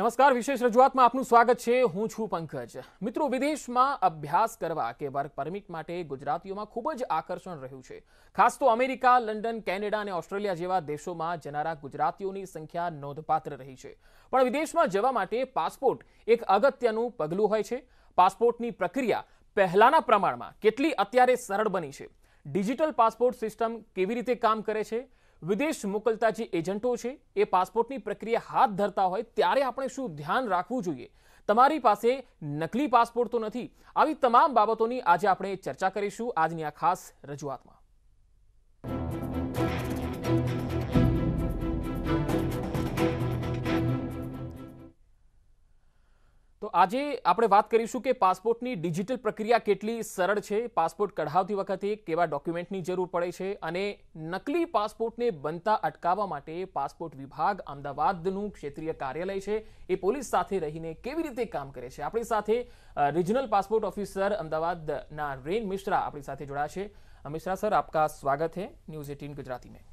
નમસ્કાર વિશેષ રજૂઆતમાં આપનું સ્વાગત છે હું છું પંકજ મિત્રો વિદેશમાં અભ્યાસ કરવા કે વર્ક પરમિટ માટે ગુજરાતીઓમાં ખૂબ જ આકર્ષણ રહ્યું છે ખાસ તો અમેરિકા લંડન કેનેડા અને ઓસ્ટ્રેલિયા જેવા દેશોમાં જનારા ગુજરાતીઓની સંખ્યા નોંધપાત્ર રહી છે પણ વિદેશમાં જવા માટે પાસપોર્ટ એક અગત્યનું પગલું હોય છે પાસપોર્ટની પ્રક્રિયા પહેલાના પ્રમાણમાં કેટલી અત્યારે સરળ બની છે ડિજિટલ પાસપોર્ટ સિસ્ટમ કેવી રીતે કામ કરે છે विदेश मुकुलता ची एजंटो छे ए पासपोर्ट नी प्रक्रिया हात धरता होय त्यारे आपण શું ધ્યાન રાખવું જોઈએ તમારી પાસે નકલી પાસપોર્ટ તો નથી આવી તમામ બાબતોની આજે આપણે ચર્ચા કરીશું આજની આ ખાસ રજવાતમાં આજે આપણે વાત કરીશું કે પાસપોર્ટની ડિજિટલ પ્રક્રિયા કેટલી સરળ છે પાસપોર્ટ કઢાવતી વખતે કેવા ડોક્યુમેન્ટની જરૂર પડે છે અને નકલી પાસપોર્ટને બનતા અટકાવવા માટે પાસપોર્ટ વિભાગ અમદાવાદનું ક્ષેત્રીય કાર્યાલય છે એ પોલીસ સાથે રહીને કેવી રીતે કામ કરે છે આપણી સાથે રિજિonal પાસપોર્ટ ઓફિસર અમદાવાદના રિન મિ シュ રા આપણી સાથે જોડાયા છે મિ シュ રા સર આપકા સ્વાગત છે ન્યૂઝ 18 ગુજરાતીમાં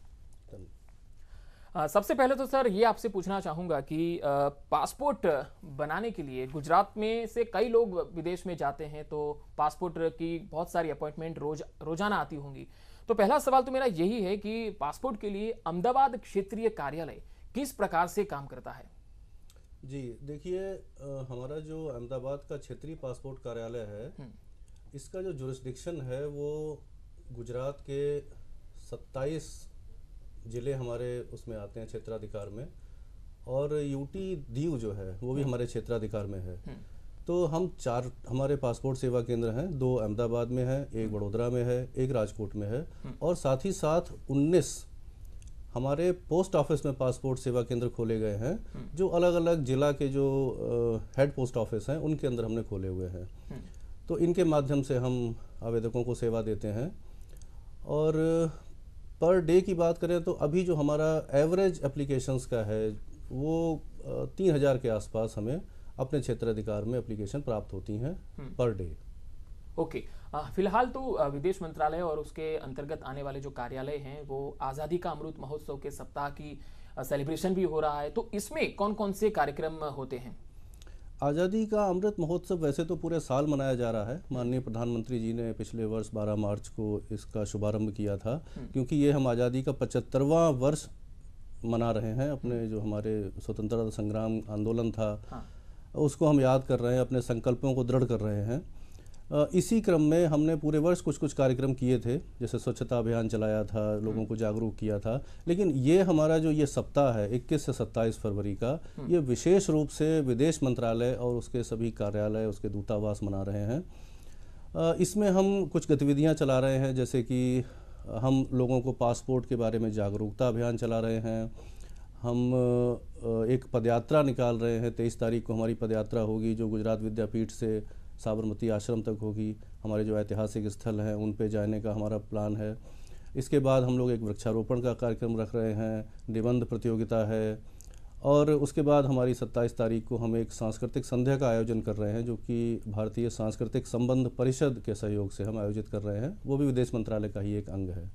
सबसे पहले तो सर ये आपसे पूछना चाहूँगा कि पासपोर्ट बनाने के लिए गुजरात में से कई लोग विदेश में जाते हैं तो पासपोर्ट की बहुत सारी अपॉइंटमेंट रोज रोजाना आती होंगी तो पहला सवाल तो मेरा यही है कि पासपोर्ट के लिए अहमदाबाद क्षेत्रीय कार्यालय किस प्रकार से काम करता है जी देखिए हमारा जो अहमदाबाद का क्षेत्रीय पासपोर्ट कार्यालय है हम्म। इसका जो जुरिस्डिक्शन है वो गुजरात के 27 ज़िले हमारे उसमें आते हैं क्षेत्राधिकार में और यूटी दीव जो है वो भी हम्म। हमारे क्षेत्राधिकार में है हम्म। तो हम चार हमारे पासपोर्ट सेवा केंद्र हैं दो अहमदाबाद में है एक हम्म। वडोदरा में है एक राजकोट में है और साथ ही साथ 19 हमारे पोस्ट ऑफिस में पासपोर्ट सेवा केंद्र खोले गए हैं जो अलग अलग जिला के जो हेड पोस्ट ऑफिस हैं उनके अंदर हमने खोले हुए हैं तो इनके माध्यम से हम आवेदकों को सेवा देते हैं और पर डे की बात करें तो अभी जो हमारा एवरेज एप्लीकेशंस का है वो तीन हज़ार के आसपास हमें अपने क्षेत्राधिकार में एप्लीकेशन प्राप्त होती हैं हम्म। पर डे ओके फिलहाल तो विदेश मंत्रालय और उसके अंतर्गत आने वाले जो कार्यालय हैं वो आज़ादी का अमृत महोत्सव के सप्ताह की सेलिब्रेशन भी हो रहा है तो इसमें कौन कौन से कार्यक्रम होते हैं आज़ादी का अमृत महोत्सव वैसे तो पूरे साल मनाया जा रहा है माननीय प्रधानमंत्री जी ने पिछले वर्ष 12 मार्च को इसका शुभारंभ किया था हम्म। क्योंकि ये हम आज़ादी का पचहत्तरवां वर्ष मना रहे हैं अपने हम्म। जो हमारे स्वतंत्रता संग्राम आंदोलन था हाँ। उसको हम याद कर रहे हैं अपने संकल्पों को दृढ़ कर रहे हैं इसी क्रम में हमने पूरे वर्ष कुछ कुछ कार्यक्रम किए थे जैसे स्वच्छता अभियान चलाया था लोगों को जागरूक किया था लेकिन ये हमारा जो ये सप्ताह है 21 से 27 फरवरी का हम्म। ये विशेष रूप से विदेश मंत्रालय और उसके सभी कार्यालय उसके दूतावास मना रहे हैं इसमें हम कुछ गतिविधियाँ चला रहे हैं जैसे कि हम लोगों को पासपोर्ट के बारे में जागरूकता अभियान चला रहे हैं हम एक पदयात्रा निकाल रहे हैं तेईस तारीख को हमारी पदयात्रा होगी जो गुजरात विद्यापीठ से साबरमती आश्रम तक होगी हमारे जो ऐतिहासिक स्थल हैं उन पे जाने का हमारा प्लान है इसके बाद हम लोग एक वृक्षारोपण का कार्यक्रम रख रहे हैं निबंध प्रतियोगिता है और उसके बाद हमारी 27 तारीख को हम एक सांस्कृतिक संध्या का आयोजन कर रहे हैं जो कि भारतीय सांस्कृतिक संबंध परिषद के सहयोग से हम आयोजित कर रहे हैं वो भी विदेश मंत्रालय का ही एक अंग है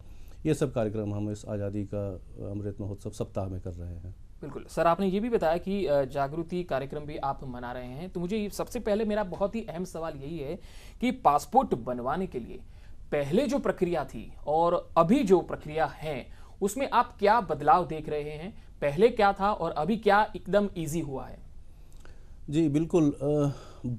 ये सब कार्यक्रम हम इस आज़ादी का अमृत महोत्सव सप्ताह में कर रहे हैं बिल्कुल सर आपने ये भी बताया कि जागृति कार्यक्रम भी आप मना रहे हैं तो मुझे सबसे पहले मेरा बहुत ही अहम सवाल यही है कि पासपोर्ट बनवाने के लिए पहले जो प्रक्रिया थी और अभी जो प्रक्रिया है उसमें आप क्या बदलाव देख रहे हैं पहले क्या था और अभी क्या एकदम ईजी हुआ है जी बिल्कुल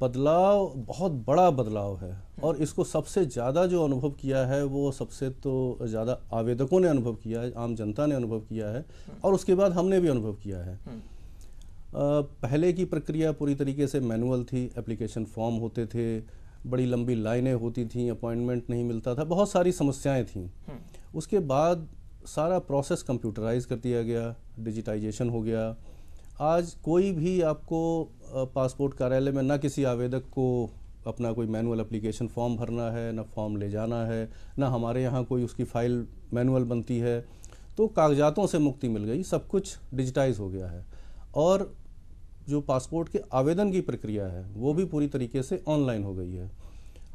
बदलाव बहुत बड़ा बदलाव है और इसको सबसे ज़्यादा जो अनुभव किया है वो सबसे तो ज़्यादा आवेदकों ने अनुभव किया है आम जनता ने अनुभव किया है और उसके बाद हमने भी अनुभव किया है पहले की प्रक्रिया पूरी तरीके से मैनुअल थी एप्लीकेशन फॉर्म होते थे बड़ी लंबी लाइनें होती थी अपॉइंटमेंट नहीं मिलता था बहुत सारी समस्याएँ थीं उसके बाद सारा प्रोसेस कंप्यूटराइज कर दिया गया डिजिटाइजेशन हो गया आज कोई भी आपको पासपोर्ट कार्यालय में ना किसी आवेदक को अपना कोई मैनुअल एप्लीकेशन फॉर्म भरना है ना फॉर्म ले जाना है ना हमारे यहाँ कोई उसकी फ़ाइल मैनुअल बनती है तो कागजातों से मुक्ति मिल गई सब कुछ डिजिटाइज हो गया है और जो पासपोर्ट के आवेदन की प्रक्रिया है वो भी पूरी तरीके से ऑनलाइन हो गई है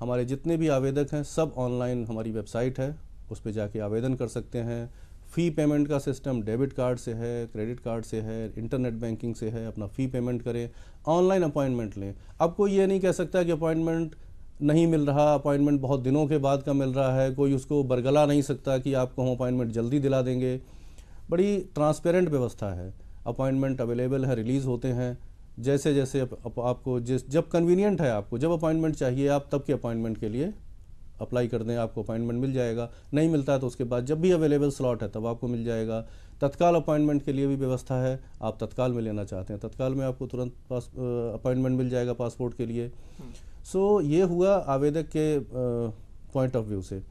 हमारे जितने भी आवेदक हैं सब ऑनलाइन हमारी वेबसाइट है उस पर जाके आवेदन कर सकते हैं फ़ी पेमेंट का सिस्टम डेबिट कार्ड से है क्रेडिट कार्ड से है इंटरनेट बैंकिंग से है अपना फ़ी पेमेंट करें ऑनलाइन अपॉइंटमेंट लें अब कोई ये नहीं कह सकता कि अपॉइंटमेंट नहीं मिल रहा अपॉइंटमेंट बहुत दिनों के बाद का मिल रहा है कोई उसको बरगला नहीं सकता कि आपको हम अपॉइंटमेंट जल्दी दिला देंगे बड़ी ट्रांसपेरेंट व्यवस्था है अपॉइंटमेंट अवेलेबल है रिलीज़ होते हैं जैसे जैसे आप, आप, आपको जिस जब कन्वीनियंट है आपको जब अपॉइंटमेंट चाहिए आप तब के अपॉइंटमेंट के लिए अप्लाई कर दें आपको अपॉइंटमेंट मिल जाएगा नहीं मिलता है तो उसके बाद जब भी अवेलेबल स्लॉट है तब आपको मिल जाएगा तत्काल अपॉइंटमेंट के लिए भी व्यवस्था है आप तत्काल में लेना चाहते हैं तत्काल में आपको तुरंत पास अपॉइंटमेंट मिल जाएगा पासपोर्ट के लिए सो so, ये हुआ आवेदक के पॉइंट ऑफ व्यू से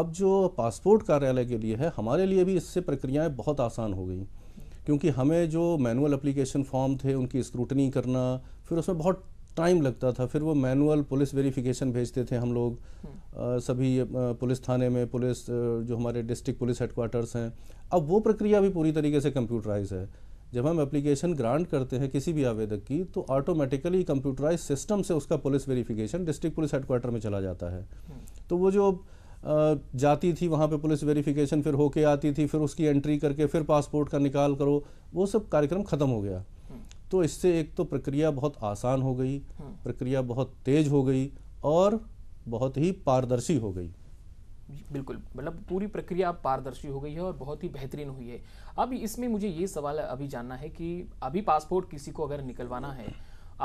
अब जो पासपोर्ट कार्यालय के लिए है हमारे लिए भी इससे प्रक्रियाएँ बहुत आसान हो गई क्योंकि हमें जो मैनुअल अप्लीकेशन फॉर्म थे उनकी स्क्रूटनी करना फिर उसमें बहुत टाइम लगता था फिर वो मैनुअल पुलिस वेरिफिकेशन भेजते थे हम लोग आ, हम्म। सभी पुलिस थाने में पुलिस जो हमारे डिस्ट्रिक्ट पुलिस हेडकोार्टर्स हैं अब वो प्रक्रिया भी पूरी तरीके से कंप्यूटराइज है जब हम एप्लीकेशन ग्रांट करते हैं किसी भी आवेदक की तो ऑटोमेटिकली कंप्यूटराइज सिस्टम से उसका police verification district police headquarter में चला जाता है हम्म। तो वो जो जाती थी वहाँ पे पुलिस वेरिफिकेशन फिर होके आती थी फिर उसकी एंट्री करके फिर पासपोर्ट का निकाल करो वो सब कार्यक्रम ख़त्म हो गया तो इससे एक तो प्रक्रिया बहुत आसान हो गई हाँ। प्रक्रिया बहुत तेज हो गई और बहुत ही पारदर्शी हो गई बिल्कुल मतलब पूरी प्रक्रिया पारदर्शी हो गई है और बहुत ही बेहतरीन हुई है अब इसमें मुझे ये सवाल अभी जानना है कि अभी पासपोर्ट किसी को अगर निकलवाना है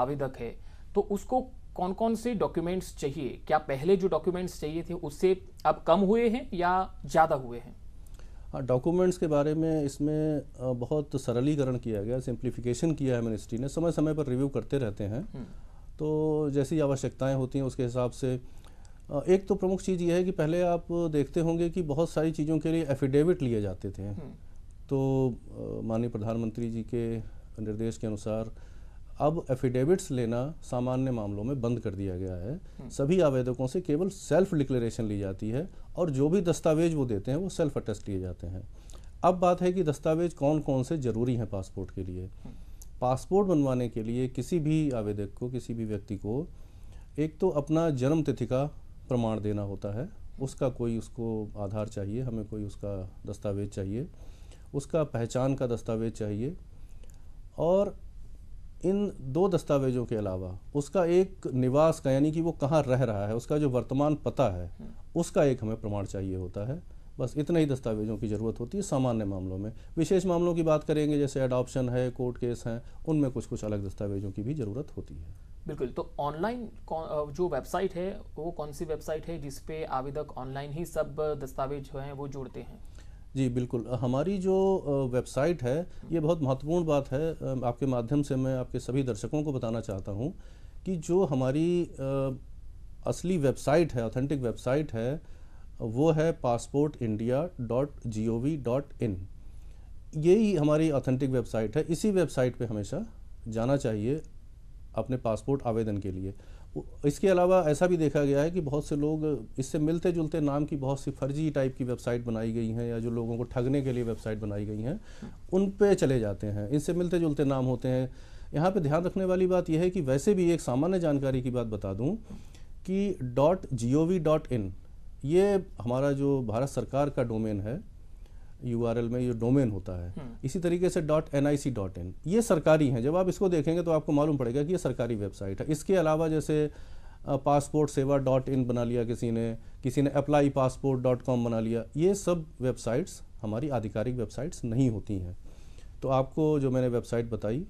आवेदक है तो उसको कौन कौन से डॉक्यूमेंट्स चाहिए क्या पहले जो डॉक्यूमेंट्स चाहिए थे उससे अब कम हुए हैं या ज़्यादा हुए हैं हाँ डॉक्यूमेंट्स के बारे में इसमें बहुत सरलीकरण किया गया सिंप्लीफिकेशन किया है मिनिस्ट्री ने समय समय पर रिव्यू करते रहते हैं हम्म। तो जैसी आवश्यकताएं होती हैं उसके हिसाब से एक तो प्रमुख चीज़ यह है कि पहले आप देखते होंगे कि बहुत सारी चीज़ों के लिए एफिडेविट लिए जाते थे हम्म। तो माननीय प्रधानमंत्री जी के निर्देश के अनुसार अब एफिडेविट्स लेना सामान्य मामलों में बंद कर दिया गया है हम्म। सभी आवेदकों से केवल सेल्फ डिक्लेरेशन ली जाती है और जो भी दस्तावेज वो देते हैं वो सेल्फ अटेस्ट लिए जाते हैं अब बात है कि दस्तावेज कौन कौन से ज़रूरी हैं पासपोर्ट के लिए पासपोर्ट हम्म। बनवाने के लिए किसी भी आवेदक को किसी भी व्यक्ति को एक तो अपना जन्म तिथि का प्रमाण देना होता है उसका कोई उसको आधार चाहिए हमें कोई उसका दस्तावेज चाहिए उसका पहचान का दस्तावेज चाहिए और इन दो दस्तावेजों के अलावा उसका एक निवास का यानी कि वो कहाँ रह रहा है उसका जो वर्तमान पता है उसका एक हमें प्रमाण चाहिए होता है बस इतने ही दस्तावेजों की ज़रूरत होती है सामान्य मामलों में विशेष मामलों की बात करेंगे जैसे अडॉप्शन है कोर्ट केस हैं उनमें कुछ कुछ अलग दस्तावेजों की भी ज़रूरत होती है बिल्कुल तो ऑनलाइन जो वेबसाइट है वो कौन सी वेबसाइट है जिसपे आवेदक ऑनलाइन ही सब दस्तावेज जो हैं वो जोड़ते हैं जी बिल्कुल हमारी जो वेबसाइट है ये बहुत महत्वपूर्ण बात है आपके माध्यम से मैं आपके सभी दर्शकों को बताना चाहता हूँ कि जो हमारी असली वेबसाइट है ऑथेंटिक वेबसाइट है वो है passport India dot G O V dot in यही हमारी ऑथेंटिक वेबसाइट है इसी वेबसाइट पे हमेशा जाना चाहिए अपने पासपोर्ट आवेदन के लिए इसके अलावा ऐसा भी देखा गया है कि बहुत से लोग इससे मिलते जुलते नाम की बहुत सी फर्जी टाइप की वेबसाइट बनाई गई हैं या जो लोगों को ठगने के लिए वेबसाइट बनाई गई हैं उन पे चले जाते हैं इनसे मिलते जुलते नाम होते हैं यहाँ पे ध्यान रखने वाली बात यह है कि वैसे भी एक सामान्य जानकारी की बात बता दूँ कि dot G O V dot in ये हमारा जो भारत सरकार का डोमेन है यूआरएल में ये डोमेन होता है हम्म। इसी तरीके से dot N I C dot in ये सरकारी हैं जब आप इसको देखेंगे तो आपको मालूम पड़ेगा कि ये सरकारी वेबसाइट है इसके अलावा जैसे पासपोर्ट सेवा डॉट इन बना लिया किसी ने किसी ने अप्लाई पासपोर्ट डॉट कॉम बना लिया ये सब वेबसाइट्स हमारी आधिकारिक वेबसाइट्स नहीं होती हैं तो आपको जो मैंने वेबसाइट बताई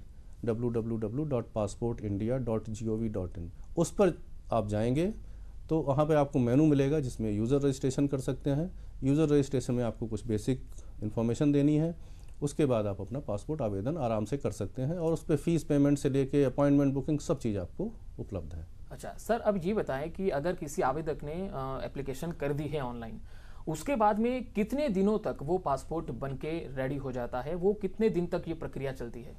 W W W dot passport India G O V dot in उस पर आप जाएंगे तो वहाँ पर आपको मेनू मिलेगा जिसमें यूज़र रजिस्ट्रेशन कर सकते हैं यूज़र रजिस्ट्रेशन में आपको कुछ बेसिक इन्फॉर्मेशन देनी है उसके बाद आप अपना पासपोर्ट आवेदन आराम से कर सकते हैं और उस पर फ़ीस पेमेंट से लेके अपॉइंटमेंट बुकिंग सब चीज़ आपको उपलब्ध है अच्छा सर अब ये बताएं कि अगर किसी आवेदक ने एप्लीकेशन कर दी है ऑनलाइन उसके बाद में कितने दिनों तक वो पासपोर्ट बन के रेडी हो जाता है वो कितने दिन तक ये प्रक्रिया चलती है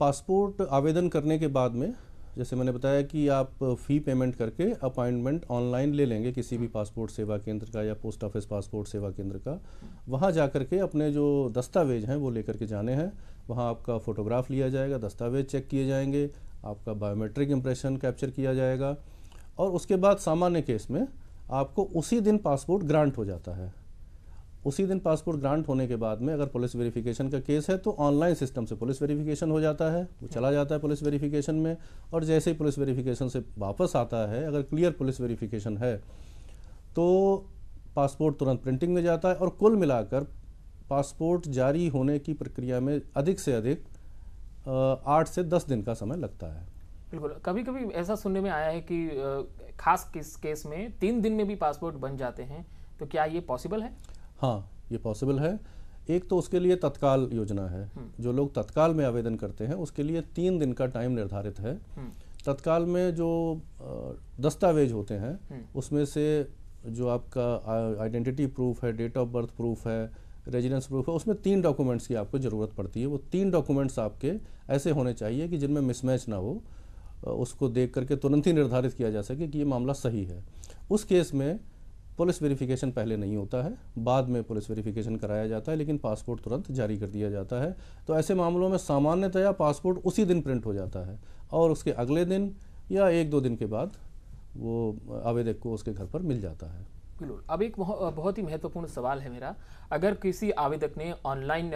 पासपोर्ट आवेदन करने के बाद में जैसे मैंने बताया कि आप फ़ी पेमेंट करके अपॉइंटमेंट ऑनलाइन ले लेंगे किसी भी पासपोर्ट सेवा केंद्र का या पोस्ट ऑफिस पासपोर्ट सेवा केंद्र का वहाँ जा कर के अपने जो दस्तावेज हैं वो लेकर के जाने हैं वहाँ आपका फ़ोटोग्राफ लिया जाएगा दस्तावेज चेक किए जाएंगे आपका बायोमेट्रिक इम्प्रेशन कैप्चर किया जाएगा और उसके बाद सामान्य केस में आपको उसी दिन पासपोर्ट ग्रांट हो जाता है उसी दिन पासपोर्ट ग्रांट होने के बाद में अगर पुलिस वेरिफिकेशन का केस है तो ऑनलाइन सिस्टम से पुलिस वेरिफिकेशन हो जाता है वो चला जाता है पुलिस वेरिफिकेशन में और जैसे ही पुलिस वेरिफिकेशन से वापस आता है अगर क्लियर पुलिस वेरिफिकेशन है तो पासपोर्ट तुरंत प्रिंटिंग में जाता है और कुल मिलाकर पासपोर्ट जारी होने की प्रक्रिया में अधिक से अधिक आठ से दस दिन का समय लगता है बिल्कुल कभी कभी ऐसा सुनने में आया है कि खास किस केस में तीन दिन में भी पासपोर्ट बन जाते हैं तो क्या ये पॉसिबल है हाँ ये पॉसिबल है एक तो उसके लिए तत्काल योजना है हम्म। जो लोग तत्काल में आवेदन करते हैं उसके लिए तीन दिन का टाइम निर्धारित है हम्म। तत्काल में जो दस्तावेज होते हैं हम्म। उसमें से जो आपका आइडेंटिटी प्रूफ है डेट ऑफ बर्थ प्रूफ है रेजिडेंस प्रूफ है उसमें तीन डॉक्यूमेंट्स की आपको ज़रूरत पड़ती है वो तीन डॉक्यूमेंट्स आपके ऐसे होने चाहिए कि जिनमें मिसमैच ना हो उसको देख करके तुरंत ही निर्धारित किया जा सके कि ये मामला सही है उस केस में पुलिस वेरिफिकेशन पहले नहीं होता है बाद में पुलिस वेरिफिकेशन कराया जाता है लेकिन पासपोर्ट तुरंत जारी कर दिया जाता है तो ऐसे मामलों में सामान्यतया पासपोर्ट उसी दिन प्रिंट हो जाता है और उसके अगले दिन या एक दो दिन के बाद वो आवेदक को उसके घर पर मिल जाता है बिल्कुल अब एक बहुत ही महत्वपूर्ण सवाल है मेरा अगर किसी आवेदक ने ऑनलाइन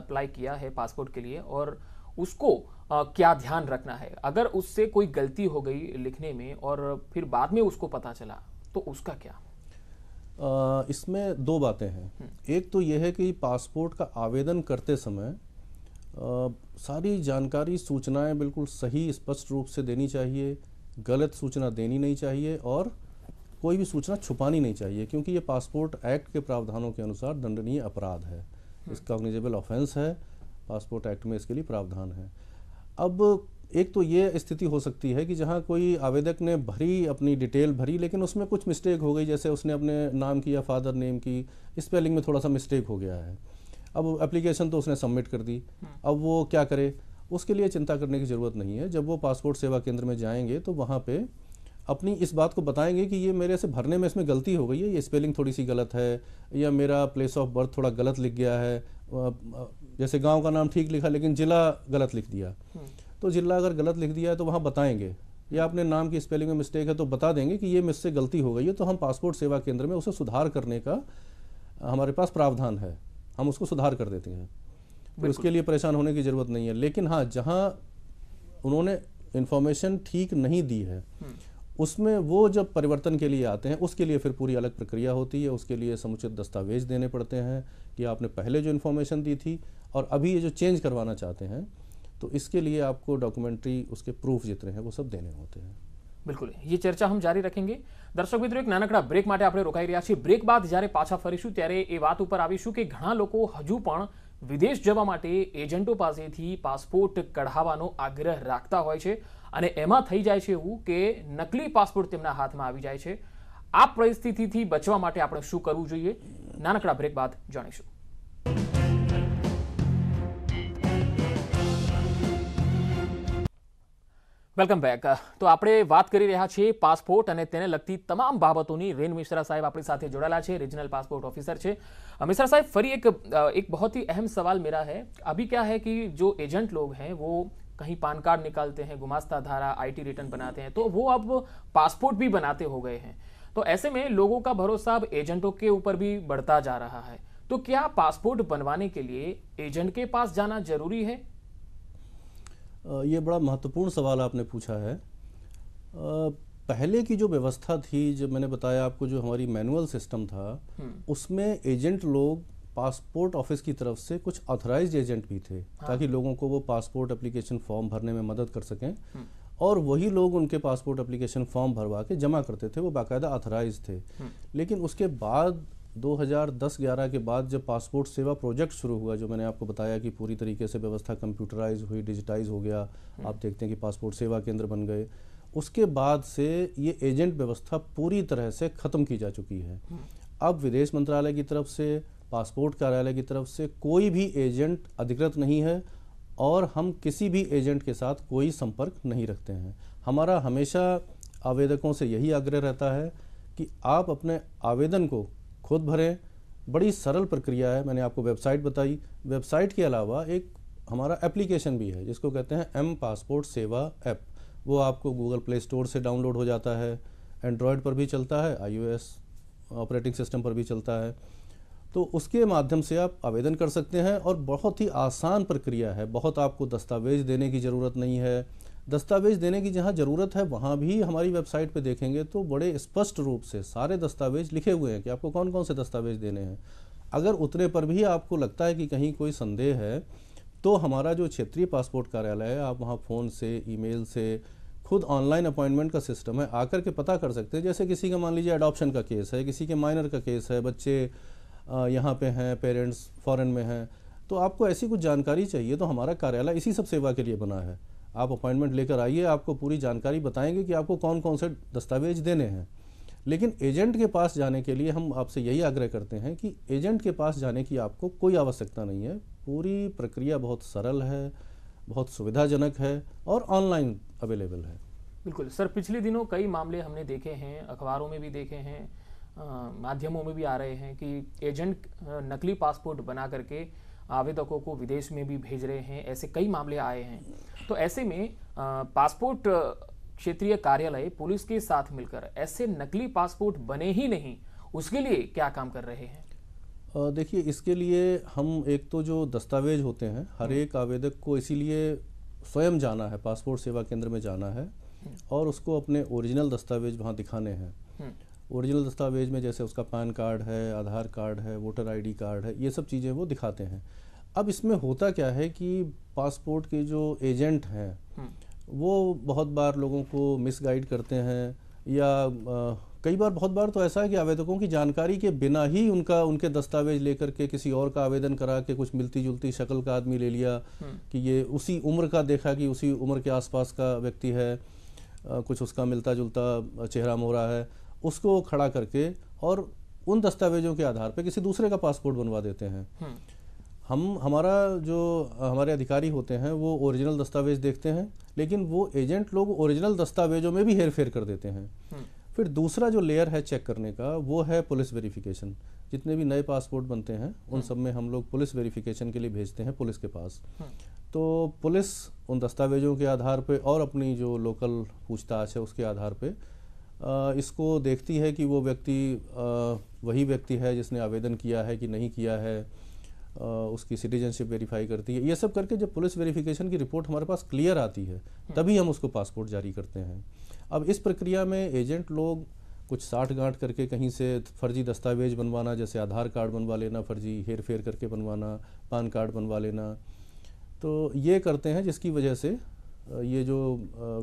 अप्लाई किया है पासपोर्ट के लिए और उसको आ, क्या ध्यान रखना है अगर उससे कोई गलती हो गई लिखने में और फिर बाद में उसको पता चला तो उसका क्या इसमें दो बातें हैं एक तो यह है कि पासपोर्ट का आवेदन करते समय आ, सारी जानकारी सूचनाएं बिल्कुल सही स्पष्ट रूप से देनी चाहिए गलत सूचना देनी नहीं चाहिए और कोई भी सूचना छुपानी नहीं चाहिए क्योंकि ये पासपोर्ट एक्ट के प्रावधानों के अनुसार दंडनीय अपराध है हम्म। इसका ऑग्निजेबल ऑफेंस है पासपोर्ट एक्ट में इसके लिए प्रावधान है अब एक तो ये स्थिति हो सकती है कि जहाँ कोई आवेदक ने भरी अपनी डिटेल भरी लेकिन उसमें कुछ मिस्टेक हो गई जैसे उसने अपने नाम की या फादर नेम की स्पेलिंग में थोड़ा सा मिस्टेक हो गया है अब एप्लीकेशन तो उसने सबमिट कर दी हम्म। अब वो क्या करे उसके लिए चिंता करने की ज़रूरत नहीं है जब वो पासपोर्ट सेवा केंद्र में जाएंगे तो वहाँ पे अपनी इस बात को बताएंगे कि ये मेरे से भरने में इसमें गलती हो गई है ये स्पेलिंग थोड़ी सी गलत है या मेरा प्लेस ऑफ बर्थ थोड़ा गलत लिख गया है जैसे गांव का नाम ठीक लिखा लेकिन ज़िला गलत लिख दिया हम्म। तो ज़िला अगर गलत लिख दिया है तो वहाँ बताएंगे या अपने नाम की स्पेलिंग में मिस्टेक है तो बता देंगे कि ये मुझसे गलती हो गई है तो हम पासपोर्ट सेवा केंद्र में उसे सुधार करने का हमारे पास प्रावधान है हम उसको सुधार कर देते हैं तो उसके लिए परेशान होने की ज़रूरत नहीं है लेकिन हाँ जहाँ उन्होंने इन्फॉर्मेशन ठीक नहीं दी है हम्म। उसमें वो जब परिवर्तन के लिए आते हैं उसके लिए फिर पूरी अलग प्रक्रिया होती है उसके लिए समुचित दस्तावेज देने पड़ते हैं कि आपने पहले जो इन्फॉर्मेशन दी थी और अभी ये जो चेंज करवाना चाहते हैं तो इसके लिए आपको डॉक्यूमेंट्री उसके प्रूफ जितने हैं वो सब देने होते हैं બિલકુલ એ ચર્ચા હમ જારી રાખીએ દર્શક મિત્રો એક નાનકડા બ્રેક માટે આપણે રોકાઈ રહ્યા છીએ બ્રેક બાદ જ્યારે પાછા ફરીશું ત્યારે એ વાત ઉપર આવીશું કે ઘણા લોકો હજુ પણ વિદેશ જવા માટે એજન્ટો પાસેથી પાસપોર્ટ કઢાવવાનો આગ્રહ રાખતા હોય છે અને એમાં થઈ જાય છે એવું કે નકલી પાસપોર્ટ તેમના હાથમાં આવી જાય છે આ પરિસ્થિતિથી બચવા માટે આપણે શું કરવું જોઈએ નાનકડા બ્રેક બાદ જાણીશું वेलकम बैक तो आप बात कर रहा છીએ पासपोर्ट और लगती तमाम बाबतों की रेन मिश्रा साहब अपनी साथ જોડાયેલા है रीजनल पासपोर्ट ऑफिसर है मिश्रा साहब फरी एक एक बहुत ही अहम सवाल मेरा है अभी क्या है कि जो एजेंट लोग हैं वो कहीं पान कार्ड निकालते हैं गुमास्ता धारा आईटी रिटर्न बनाते हैं तो वो अब पासपोर्ट भी बनाते हो गए हैं तो ऐसे में लोगों का भरोसा अब एजेंटों के ऊपर भी बढ़ता जा रहा है तो क्या पासपोर्ट बनवाने के लिए एजेंट के पास जाना जरूरी है ये बड़ा महत्वपूर्ण सवाल आपने पूछा है पहले की जो व्यवस्था थी जब मैंने बताया आपको जो हमारी मैनुअल सिस्टम था हम्म। उसमें एजेंट लोग पासपोर्ट ऑफिस की तरफ से कुछ ऑथराइज एजेंट भी थे हाँ। ताकि लोगों को वो पासपोर्ट एप्लीकेशन फॉर्म भरने में मदद कर सकें हम्म। और वही लोग उनके पासपोर्ट एप्लीकेशन फॉर्म भरवा के जमा करते थे वो बाकायदा ऑथराइज थे हम्म। लेकिन उसके बाद 2010-11 के बाद जब पासपोर्ट सेवा प्रोजेक्ट शुरू हुआ जो मैंने आपको बताया कि पूरी तरीके से व्यवस्था कंप्यूटराइज हुई डिजिटाइज हो गया हम्म। आप देखते हैं कि पासपोर्ट सेवा केंद्र बन गए उसके बाद से ये एजेंट व्यवस्था पूरी तरह से ख़त्म की जा चुकी है हम्म। अब विदेश मंत्रालय की तरफ से पासपोर्ट कार्यालय की तरफ से कोई भी एजेंट अधिकृत नहीं है और हम किसी भी एजेंट के साथ कोई संपर्क नहीं रखते हैं हमारा हमेशा आवेदकों से यही आग्रह रहता है कि आप अपने आवेदन को खुद भरें बड़ी सरल प्रक्रिया है मैंने आपको वेबसाइट बताई वेबसाइट के अलावा एक हमारा एप्लीकेशन भी है जिसको कहते हैं एम पासपोर्ट सेवा ऐप वो आपको गूगल प्ले स्टोर से डाउनलोड हो जाता है एंड्रॉयड पर भी चलता है आईओएस ऑपरेटिंग सिस्टम पर भी चलता है तो उसके माध्यम से आप आवेदन कर सकते हैं और बहुत ही आसान प्रक्रिया है बहुत आपको दस्तावेज देने की ज़रूरत नहीं है दस्तावेज़ देने की जहाँ ज़रूरत है वहाँ भी हमारी वेबसाइट पे देखेंगे तो बड़े स्पष्ट रूप से सारे दस्तावेज लिखे हुए हैं कि आपको कौन कौन से दस्तावेज देने हैं अगर उतने पर भी आपको लगता है कि कहीं कोई संदेह है तो हमारा जो क्षेत्रीय पासपोर्ट कार्यालय है आप वहाँ फ़ोन से ईमेल से खुद ऑनलाइन अपॉइंटमेंट का सिस्टम है आकर के पता कर सकते हैं जैसे किसी का मान लीजिए अडॉप्शन का केस है किसी के माइनर का केस है बच्चे यहाँ पे हैं पेरेंट्स फॉरेन में हैं तो आपको ऐसी कुछ जानकारी चाहिए तो हमारा कार्यालय इसी सब सेवा के लिए बना है आप अपॉइंटमेंट लेकर आइए आपको पूरी जानकारी बताएंगे कि आपको कौन कौन से दस्तावेज देने हैं लेकिन एजेंट के पास जाने के लिए हम आपसे यही आग्रह करते हैं कि एजेंट के पास जाने की आपको कोई आवश्यकता नहीं है पूरी प्रक्रिया बहुत सरल है बहुत सुविधाजनक है और ऑनलाइन अवेलेबल है बिल्कुल सर पिछले दिनों कई मामले हमने देखे हैं अखबारों में भी देखे हैं माध्यमों में भी आ रहे हैं कि एजेंट नकली पासपोर्ट बना करके आवेदकों को विदेश में भी भेज रहे हैं ऐसे कई मामले आए हैं तो ऐसे में पासपोर्ट क्षेत्रीय कार्यालय पुलिस के साथ मिलकर ऐसे नकली पासपोर्ट बने ही नहीं उसके लिए क्या काम कर रहे हैं देखिए इसके लिए हम एक तो जो दस्तावेज होते हैं हर हम्म। एक आवेदक को इसीलिए स्वयं जाना है पासपोर्ट सेवा केंद्र में जाना है हम्म। और उसको अपने ओरिजिनल दस्तावेज वहाँ दिखाने हैं हम्म। ओरिजिनल दस्तावेज़ में जैसे उसका पैन कार्ड है आधार कार्ड है वोटर आईडी कार्ड है ये सब चीज़ें वो दिखाते हैं अब इसमें होता क्या है कि पासपोर्ट के जो एजेंट हैं हम्म। वो बहुत बार लोगों को मिसगाइड करते हैं या आ, कई बार बहुत बार तो ऐसा है कि आवेदकों की जानकारी के बिना ही उनका उनके दस्तावेज लेकर के किसी और का आवेदन करा के कुछ मिलती जुलती शक्ल का आदमी ले लिया हम्म। कि ये उसी उम्र का देखा कि उसी उम्र के आसपास का व्यक्ति है आ, कुछ उसका मिलता जुलता चेहरा मोहरा है उसको खड़ा करके और उन दस्तावेजों के आधार पर किसी दूसरे का पासपोर्ट बनवा देते हैं हम्म। हम हमारा जो हमारे अधिकारी होते हैं वो ओरिजिनल दस्तावेज देखते हैं लेकिन वो एजेंट लोग ओरिजिनल दस्तावेजों में भी हेर फेर कर देते हैं हम्म। फिर दूसरा जो लेयर है चेक करने का वो है पुलिस वेरिफिकेशन जितने भी नए पासपोर्ट बनते हैं उन हम्म। सब में हम लोग पुलिस वेरिफिकेशन के लिए भेजते हैं पुलिस के पास तो पुलिस उन दस्तावेजों के आधार पर और अपनी जो लोकल पूछताछ है उसके आधार पर इसको देखती है कि वो व्यक्ति वही व्यक्ति है जिसने आवेदन किया है कि नहीं किया है उसकी सिटीजनशिप वेरीफाई करती है ये सब करके जब पुलिस वेरिफिकेशन की रिपोर्ट हमारे पास क्लियर आती है हम्म। तभी हम उसको पासपोर्ट जारी करते हैं अब इस प्रक्रिया में एजेंट लोग कुछ साठ गांठ करके कहीं से फर्जी दस्तावेज बनवाना जैसे आधार कार्ड बनवा लेना फर्जी हेर फेर करके बनवाना पान कार्ड बनवा लेना तो ये करते हैं जिसकी वजह से ये जो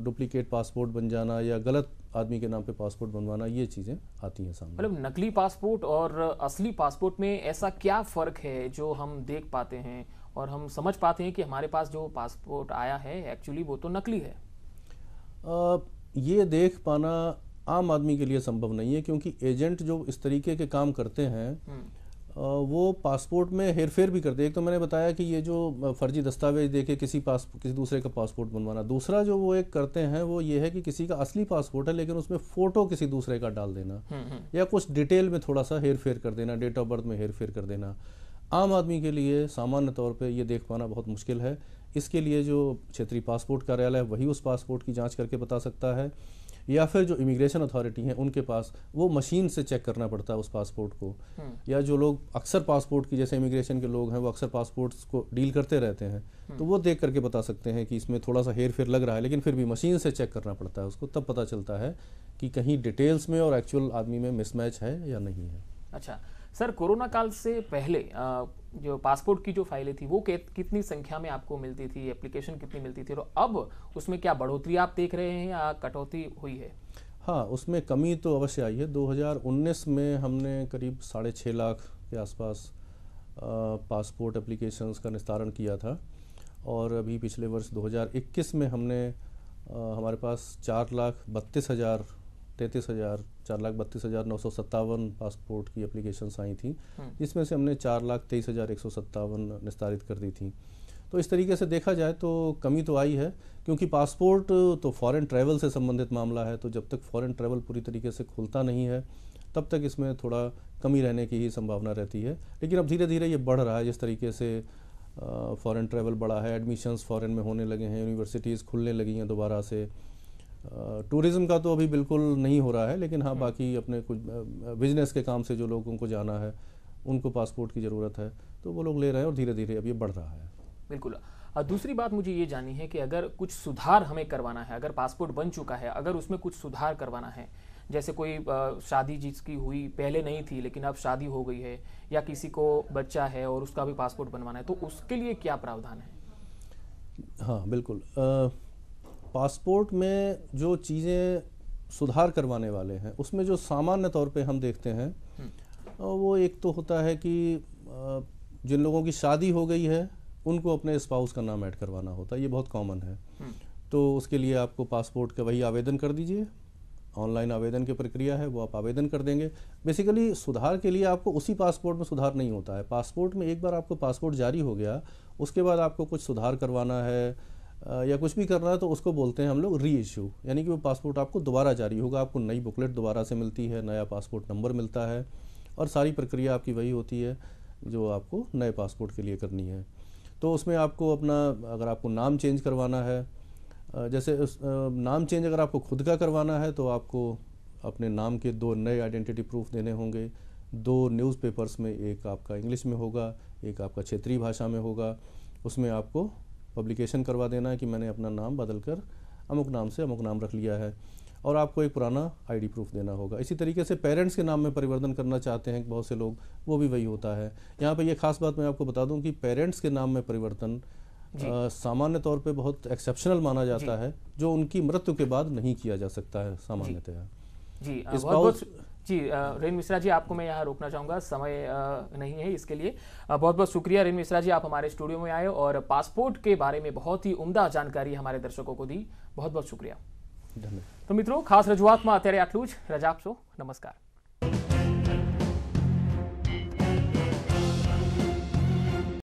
डुप्लीकेट पासपोर्ट बन जाना या गलत आदमी के नाम पे पासपोर्ट बनवाना ये चीज़ें आती हैं सामने मतलब नकली पासपोर्ट और असली पासपोर्ट में ऐसा क्या फ़र्क है जो हम देख पाते हैं और हम समझ पाते हैं कि हमारे पास जो पासपोर्ट आया है एक्चुअली वो तो नकली है आ, ये देख पाना आम आदमी के लिए संभव नहीं है क्योंकि एजेंट जो इस तरीके के काम करते हैं हम्म। वो पासपोर्ट में हेरफेर भी भी करते एक तो मैंने बताया कि ये जो फर्जी दस्तावेज दे के किसी पास किसी दूसरे का पासपोर्ट बनवाना दूसरा जो वो एक करते हैं वो ये है कि किसी का असली पासपोर्ट है लेकिन उसमें फ़ोटो किसी दूसरे का डाल देना हम्म, हम्म। या कुछ डिटेल में थोड़ा सा हेर फेर कर देना डेट ऑफ बर्थ में हेर फेर कर देना आम आदमी के लिए सामान्य तौर पर यह देख पाना बहुत मुश्किल है इसके लिए जो क्षेत्रीय पासपोर्ट कार्यालय है वही उस पासपोर्ट की जाँच करके बता सकता है या फिर जो इमिग्रेशन अथॉरिटी हैं उनके पास वो मशीन से चेक करना पड़ता है उस पासपोर्ट को हम्म। या जो लोग अक्सर पासपोर्ट की जैसे इमिग्रेशन के लोग हैं वो अक्सर पासपोर्ट को डील करते रहते हैं हम्म। तो वो देख करके बता सकते हैं कि इसमें थोड़ा सा हेर फेर लग रहा है लेकिन फिर भी मशीन से चेक करना पड़ता है उसको तब पता चलता है कि कहीं डिटेल्स में और एक्चुअल आदमी में मिसमैच है या नहीं है अच्छा सर कोरोना काल से पहले जो पासपोर्ट की जो फाइलें थी वो कितनी संख्या में आपको मिलती थी एप्लीकेशन कितनी मिलती थी और अब उसमें क्या बढ़ोतरी आप देख रहे हैं या कटौती हुई है हाँ उसमें कमी तो अवश्य आई है 2019 में हमने करीब साढ़े छः लाख के आसपास पासपोर्ट एप्लीकेशंस का निस्तारण किया था और अभी पिछले वर्ष 2021 में हमने आ, हमारे पास चार लाख बत्तीस हज़ार तैंतीस हज़ार चार लाख बत्तीस हज़ार नौ सौ सत्तावन पासपोर्ट की एप्लीकेशंस आई थी हम्म। जिसमें से हमने चार लाख तेईस हज़ार एक सौ सत्तावन निस्तारित कर दी थी तो इस तरीके से देखा जाए तो कमी तो आई है क्योंकि पासपोर्ट तो फॉरेन ट्रैवल से संबंधित मामला है तो जब तक फॉरेन ट्रैवल पूरी तरीके से खुलता नहीं है तब तक इसमें थोड़ा कमी रहने की ही संभावना रहती है लेकिन अब धीरे धीरे ये बढ़ रहा है जिस तरीके से फॉरेन ट्रैवल बढ़ा है एडमिशन्स फॉरेन में होने लगे हैं यूनिवर्सिटीज़ खुलने लगी हैं दोबारा से टूरिज़्म का तो अभी बिल्कुल नहीं हो रहा है लेकिन हाँ बाकी अपने कुछ बिजनेस के काम से जो लोगों को जाना है उनको पासपोर्ट की ज़रूरत है तो वो लोग ले रहे हैं और धीरे धीरे अब ये बढ़ रहा है बिल्कुल दूसरी बात मुझे ये जाननी है कि अगर कुछ सुधार हमें करवाना है अगर पासपोर्ट बन चुका है अगर उसमें कुछ सुधार करवाना है जैसे कोई शादी जिसकी हुई पहले नहीं थी लेकिन अब शादी हो गई है या किसी को बच्चा है और उसका भी पासपोर्ट बनवाना है तो उसके लिए क्या प्रावधान है हाँ बिल्कुल आ, पासपोर्ट में जो चीज़ें सुधार करवाने वाले हैं उसमें जो सामान्य तौर पे हम देखते हैं हम्म। वो एक तो होता है कि जिन लोगों की शादी हो गई है उनको अपने स्पाउस का नाम ऐड करवाना होता है ये बहुत कॉमन है हम्म। तो उसके लिए आपको पासपोर्ट का वही आवेदन कर दीजिए ऑनलाइन आवेदन की प्रक्रिया है वो आप आवेदन कर देंगे बेसिकली सुधार के लिए आपको उसी पासपोर्ट में सुधार नहीं होता है पासपोर्ट में एक बार आपको पासपोर्ट जारी हो गया उसके बाद आपको कुछ सुधार करवाना है या कुछ भी करना है तो उसको बोलते हैं हम लोग री इशू यानी कि वो पासपोर्ट आपको दोबारा जारी होगा आपको नई बुकलेट दोबारा से मिलती है नया पासपोर्ट नंबर मिलता है और सारी प्रक्रिया आपकी वही होती है जो आपको नए पासपोर्ट के लिए करनी है तो उसमें आपको अपना अगर आपको नाम चेंज करवाना है जैसे उस नाम चेंज अगर आपको खुद का करवाना है तो आपको अपने नाम के दो नए आइडेंटिटी प्रूफ देने होंगे दो न्यूज़पेपर्स में एक आपका इंग्लिश में होगा एक आपका क्षेत्रीय भाषा में होगा उसमें आपको पब्लिकेशन करवा देना है कि मैंने अपना नाम बदल कर अमुक नाम से अमुक नाम रख लिया है और आपको एक पुराना आईडी प्रूफ देना होगा इसी तरीके से पेरेंट्स के नाम में परिवर्तन करना चाहते हैं बहुत से लोग वो भी वही होता है यहाँ पर यह खास बात मैं आपको बता दूँ कि पेरेंट्स के नाम में परिवर्तन सामान्य तौर पे बहुत एक्सेप्शनल माना जाता है जो उनकी मृत्यु के बाद नहीं किया जा सकता है सामान्यतः जी, इस बहुत, बहुत जी रेन मिश्रा जी आपको मैं यहाँ रोकना चाहूँगा समय नहीं है इसके लिए बहुत बहुत शुक्रिया रेन मिश्रा जी आप हमारे स्टूडियो में आए और पासपोर्ट के बारे में बहुत ही उमदा जानकारी हमारे दर्शकों को दी बहुत बहुत शुक्रिया तो मित्रों खास રજૂઆતમાં में આટલું જ રજા नमस्कार